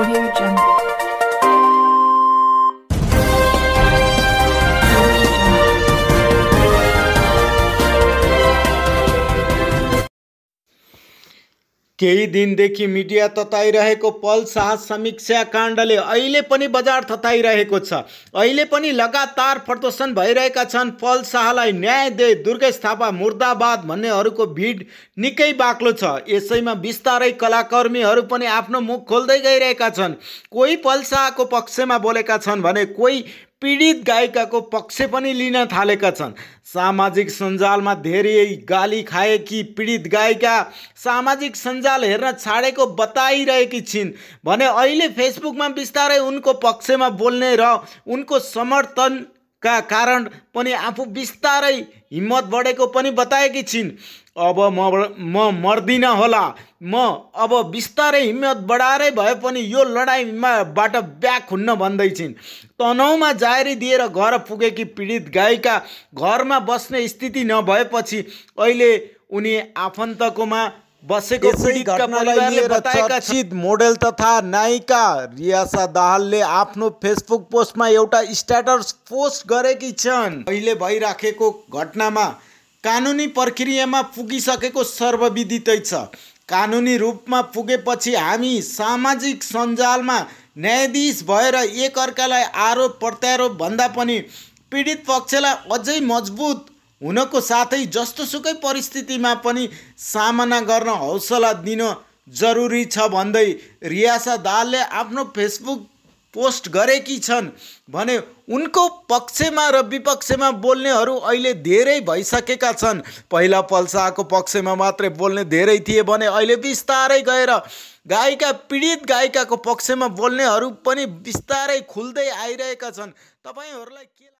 Audio Jungle. केही दिनदेखि media तताइरहेको पल समीक्षा काण्डले अहिले पनि बजार तताइरहेको छ अहिले पनि लगातार प्रदर्शन भइरहेका छन् शाहलाई न्याय दे दुर्गेश थापा मुर्दाबाद भन्नेहरूको भिड निकै बाक्लो छ यसैमा बिस्तारै कलाकर्मीहरू पनि आफ्नो मुख खोल्दै गइरहेका छन् कोही शाहको पक्षमा बोलेका छन् भने कोही पीडित गायिकाको पक्ष पनि लिन थालेका छन् सामाजिक सञ्जालमा धेरै गाली खाएकी पीडित गायिका सामाजिक सञ्जाल हेर्न छाडेको बताइरहेकी छिन् भने अहिले फेसबुकमा बिस्तारै उनको पक्षमा बोल्ने र उनको समर्थन का कारण पनि आफू बिस्तारै हिम्मत बढेको पनि बताएकी छिन् अब म म मर्दिनँ होला म अब बिस्तारै हिम्मत बढाएरै भए पनि यो लडाइँमा बाट ब्याक हुन्न भन्दैछिन् तनाउमा जारी दिएर घर पुगेकी पीडित गायिका घरमा बस्ने स्थिति नभएपछि अहिले उनी आफन्तकोमा बसेको चर्चित मोडेल तथा नायिका रियासा दाहालले आफ्नो फेसबुक पोस्टमा एउटा स्ट्याटस पोस्ट गरेकी छन् अहिले भइराखेको घटनामा कानुनी प्रक्रियामा पुगिसकेको सर्वविदितै छ कानुनी रूपमा पुगेपछि हामी सामाजिक सञ्जालमा न्यायाधीश भएर एकअर्कालाई आरोप प्रत्यारोप भन्दा पनि पीडित पक्षलाई अझै मजबुत हुनको साथै जस्तोसुकै परिस्थितिमा पनि सामना गर्न हौसला दिन जरुरी छ भन्दै रियासा दालले आफ्नो फेसबुक पोस्ट गरेकी छन् भने उनको पक्षमा र विपक्षमा बोल्नेहरू अहिले धेरै भइसकेका छन् पहिला पल्साको पक्षमा मात्रै बोल्ने धेरै थिए भने अहिले बिस्तारै गएर गायिका पीडित गायिकाको पक्षमा बोल्नेहरू पनि बिस्तारै खुल्दै आइरहेका छन् तपाईँहरूलाई के